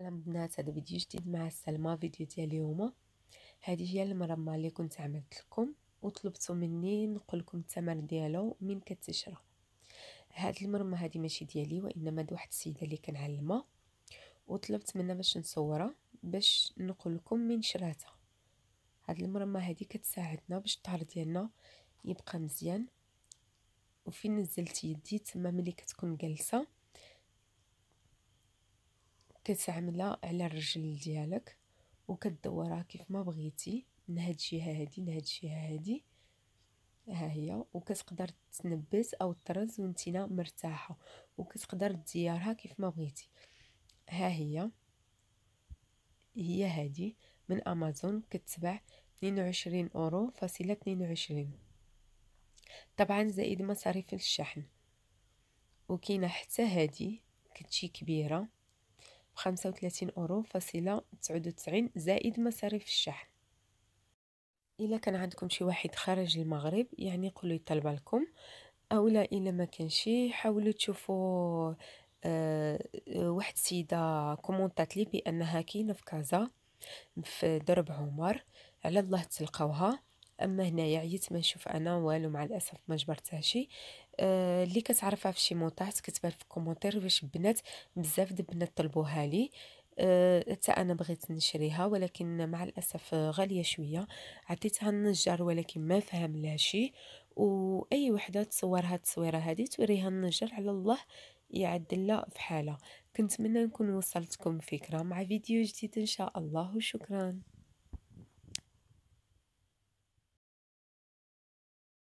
مرحبا بنات هذا فيديو جديد مع سلمى فيديو ديال اليوم هذه هي المرمى اللي كنت عملت لكم وطلبتوا مني نقول لكم الثمن ديالو من كتشرى هاد المرمى هذه ماشي ديالي وانما د واحد السيده اللي كنعلمها وطلبت منها باش نصورها باش نقول لكم من شراتها هاد المرمى هذه كتساعدنا باش الطهر ديالنا يبقى مزيان وفين نزلت يدي تما ملي كتكون جالسه كتعملها على الرجل ديالك وكدورها كيف ما بغيتي من هاد الجهه هادي لهاد الجهه هادي ها هي وكتقدر تنبس او طرز وانتينا مرتاحه وكتقدر ديارها كيف ما بغيتي ها هي هي هادي من امازون كتباع 22 اورو فاصله 22 طبعا زائد مصاريف الشحن وكاينه حتى هادي كتجي كبيره بخمسة وثلاثين أورو فاصلة تسعود وتسعين زائد مصاريف الشحن إلا كان عندكم شي واحد خارج المغرب يعني قولوا يطلب لكم اولا الا ما شي حاولوا تشوفوا أه واحد السيده كومنتات لي بانها كاينه في كازا في درب عمر على الله تلقاوها اما هنايا عييت ما نشوف انا والو مع الاسف ما جبرتهاشي شي آه، اللي كتعرفها في شي مونتاج كتبان في الكومونتير باش بنات بزاف د البنات طلبوها لي آه، حتى انا بغيت نشريها ولكن مع الاسف غاليه شويه عطيتها النجار ولكن ما فهم لها شي واي وحده تصورها التصويره هذه توريها النجار على الله يعدلها في حالها كنتمنى نكون وصلتكم فكره مع فيديو جديد ان شاء الله وشكرا